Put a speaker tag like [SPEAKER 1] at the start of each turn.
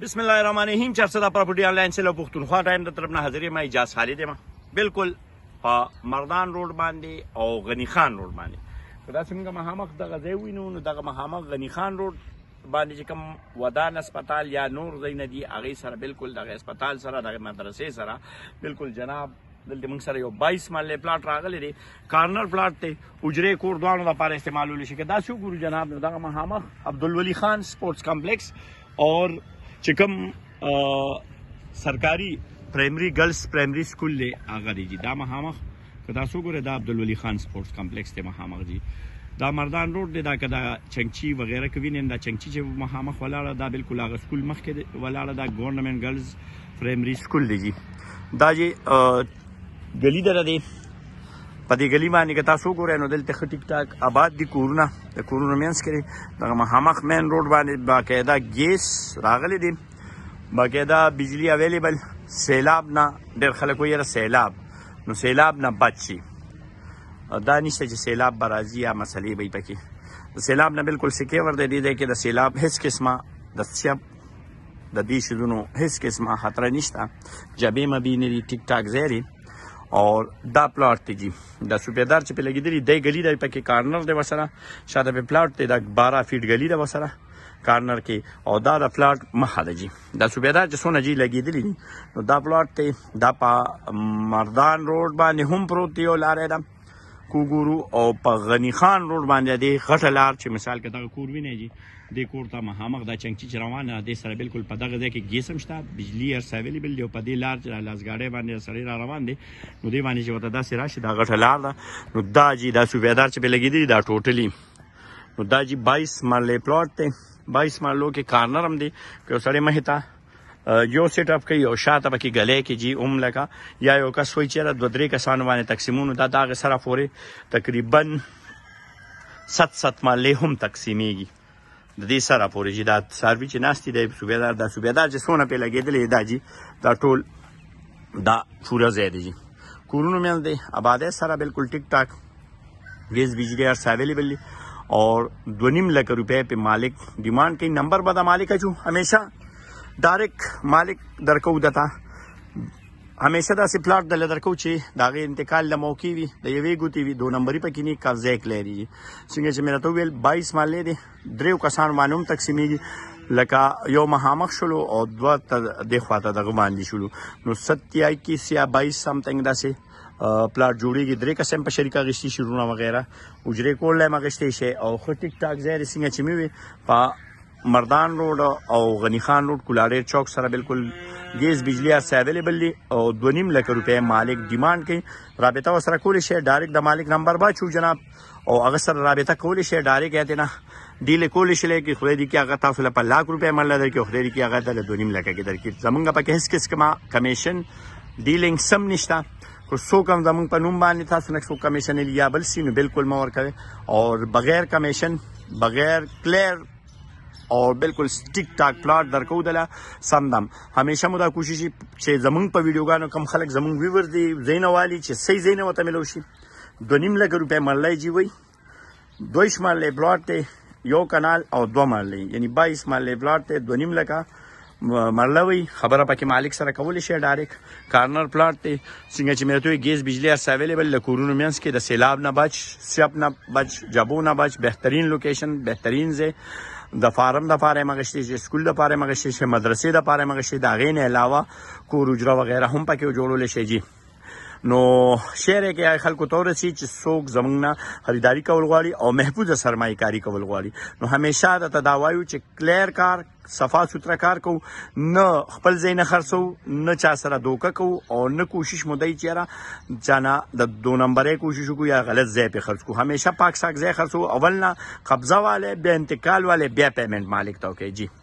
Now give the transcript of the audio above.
[SPEAKER 1] بسم الله الرحمن الرحیم چرڅه د پراپرټي انلاین سیل پښتونخوا ټایم د طرف نه حاضرې ما اجازه حالې ده ما بالکل په مردان روډ باندې او غنی خان روډ باندې کدا څنګه مهامخ د غزې وینو نو دغه مهامخ غنی خان روډ باندې چې کوم ودان هسپتال یا نور زین دی هغه سره بالکل دغه هسپتال سره دغه مدرسې سره بالکل جناب دلته موږ سره یو 22 ماله پلاټ راغلی دی کارنر پلاټ ته اجره کور دوانو لپاره استعمالول شي کدا شو ګورو جناب دغه مهامخ عبدالولی خان سپورتس کمپلیکس اور چې کوم سرکاري پرایمري ګرلز پرایمري سکول له هغه دی دا مهامخ که تاسو ګوره دا عبدالولي خان سپورتس کمپلیکس ته مهامخ دی دا مردان روډ دی دا کدا چنګچی وغیرہ کوي نن دا چنګچی چې مهامخ ولاړه دا بالکل هغه سکول مخ کې ولاړه دا ګورنمنت ګرلز پرایمري سکول دی دا جی ګلی دره دی په دې غلی باندې که تاسو ګورئ نو دلته ښه ټیک ټاک آباد دي کورونه د کورونو مینس کې دغه مخامخ مین روډ باندې باقاعده ګیس راغلی دی باقاعده بجلی اویلیبل سیلاب نه ډېر خلک وایي سیلاب نو سیلاب نه بچ شي دا نشته چې سیلاب به راځي یا مسلې به پکې د سیلاب نه بالکل سکیور دی دی دی کې د سیلاب هیڅ قسمه د سیب د دې شیدونو هیڅ قسمه خطر نشته جبې مبینې دي ټیک ټاک ځای او دا پلاټ دی د صوبیدار چې په لګیدلی دی غلی دی پکې کارنر دی وسره شاته په پلاټ دی د 12 فیټ غلی دی وسره کارنر کې او دا د پلاټ مخه دی د صوبیدار چې سونه جی لګیدلی نو دا پلاټ دی د مردان روډ باندې هم پروت دی او لارې ده کوګورو او په غنی خان روډ باندې دی غټه لار چې مثال کې دغه کور ویني جی د کور ته مهامغ د چنګچی چروانه د سره بالکل په دغه ځای کې ګیسم شته بجلی هر څه ویلی بل دی په دې لار چې لاسګاډي باندې سړی را روان دی نو دی باندې چې وته داسې راشي دا غټه لار ده نو دا جی دا صوبیدار چې په لګی دی دا ټوټلی نو دا جی 22 مرلې پلاټ دی 22 مرلو کې کارنر هم دی که سړی مهتا jo setup کوي او شاته پکې غلې کې جی اوم لکا یا یو کس وای چیرې دوه درې کسان باندې تقسیمونه دا داغه سره فوري تقریبا 7 7 مالې هم تقسیمېږي د دې سره پورې جی دا سروي چې ناشتي دی صوبېدار دا صوبېدار چې سونه په لګېدلې دا جی دا ټول دا پورا زیاده جی کورونو میاں دی آباده سره بالکل ټیک ټاک गैस बिजली हर अवेलेबल और दो नीम लाख रुपये पे मालिक डिमांड कई नंबर बता मालिक है जो हमेशा ډایرک مالک درکو دتا همیشه دا سی پلاټ دل درکو چې دا غي انتقال د موقع وي د یوې ګوتی وي دو نمبرې پکې نه قبضه کلری څنګه چې مې راته ویل 22 مالې دي دریو کسان معلوم تقسیمېږي لکه یو مخامخ شلو او دوه ته د خواته دغه باندې شلو نو 27 یا 22 سمثینګ داسې پلاټ جوړیږي درې قسم په شریکه غشتي شروعونه وغیرہ اجره کول لای مغشتي شي او خو ټیک ټاک ځای رسنګ چمي وي په مردان روډ او غنی خان روډ کولاډي چوک سره بالکل ګیس بجلی اس اویلیبل دي او 2.5 لک روپے مالک ډیماند کوي رابطه وسره کول شي ډایرکټ د مالک نمبر با چو جناب او هغه سره رابطه کول شي ډایرکټ اته نه ډیل کول شي لکه خو دې کې هغه تاسو لپاره لاک روپے مال درکې خو دې کې هغه د 2.5 لک کې درکې زمونږ په کیس کیس کما کمیشن ډیلینګ سم نشتا خو څوک هم زمونږ په نوم باندې تاسو نه څوک کمیشن لیا بل سینو بالکل مور کوي او بغیر کمیشن بغیر کلیر او بالکل ټیک ټاک پلاټ درکو دل سم دم همیشه مو دا کوشش چې زمونږ په ویډیوګانو کم خلک زمونږ ویور دي زینوالي چې صحیح زینو وته ملو شي دو نیم لګ روپې ملای جی وای دویش مالې بلاټ ته یو کانال او دو مالې یعنی 22 مالې بلاټ ته دو نیم لګه مرلوي خبره پکې مالک سره کول شي ډایرک کارنر پلاټ دی څنګه چې مرته ګیس بجلی ارس اویلیبل له کورونو مینس کې د سیلاب نه بچ سیاب نه بچ جبو نه بچ بهترین لوکیشن بهترین ځای د فارم د فارم مغشتي چې سکول د فارم مغشتي چې مدرسې د فارم مغشتي دا غین علاوه کور اجرا وغیرہ هم پکې جوړول شي جی نو شعر یې کې خلکو ته ورسی چې څوک زمونږ خریداري کول غواړي او محفوظ سرمایه کاری کول غواړي نو همیشه د تداوایو چې کلیر کار صفا سوتره کار کو نه خپل زین خرڅو نه چا سره دوکه کو او نه کوشش مودای چیرې جانا د دو نمبرې کوشش کو یا غلط ځای په خرڅ کو همیشه پاک ساک ځای خرڅو اول نه قبضه والے بیا انتقال والے بیا پیمنٹ مالک ته کوي جی